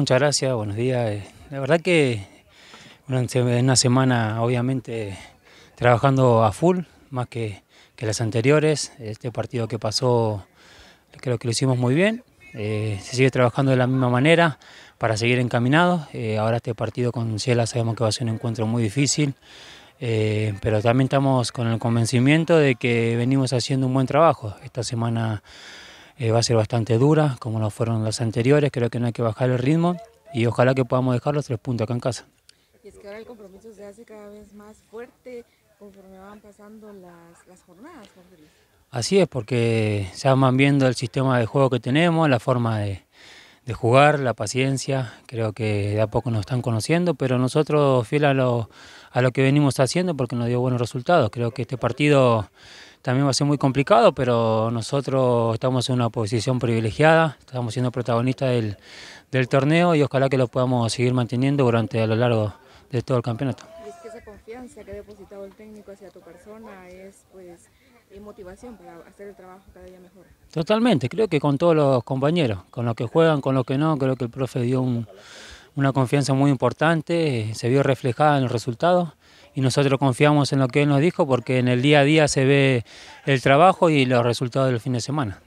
Muchas gracias, buenos días. Eh, la verdad que una semana obviamente trabajando a full, más que, que las anteriores. Este partido que pasó creo que lo hicimos muy bien. Eh, se sigue trabajando de la misma manera para seguir encaminado. Eh, ahora este partido con Ciela sabemos que va a ser un encuentro muy difícil, pero también estamos con el convencimiento de que venimos haciendo un buen trabajo. Esta semana eh, va a ser bastante dura, como lo fueron las anteriores, creo que no hay que bajar el ritmo y ojalá que podamos dejar los tres puntos acá en casa. Y es que ahora el compromiso se hace cada vez más fuerte conforme van pasando las, jornadas, Así es, porque se van viendo el sistema de juego que tenemos, la forma de, jugar, la paciencia. Creo que de a poco nos están conociendo, pero nosotros fiel a lo, a lo que venimos haciendo porque nos dio buenos resultados. Creo que este partido también va a ser muy complicado, pero nosotros estamos en una posición privilegiada, estamos siendo protagonistas del, del torneo y ojalá que lo podamos seguir manteniendo durante a lo largo de todo el campeonato. Es que esa confianza que ha depositado el técnico hacia tu persona es pues, eh, motivación para hacer el trabajo cada día mejor. Totalmente, creo que con todos los compañeros, con los que juegan, con los que no, creo que el profe dio un, una confianza muy importante, eh, se vio reflejada en los resultados y nosotros confiamos en lo que él nos dijo porque en el día a día se ve el trabajo y los resultados del fin de semana.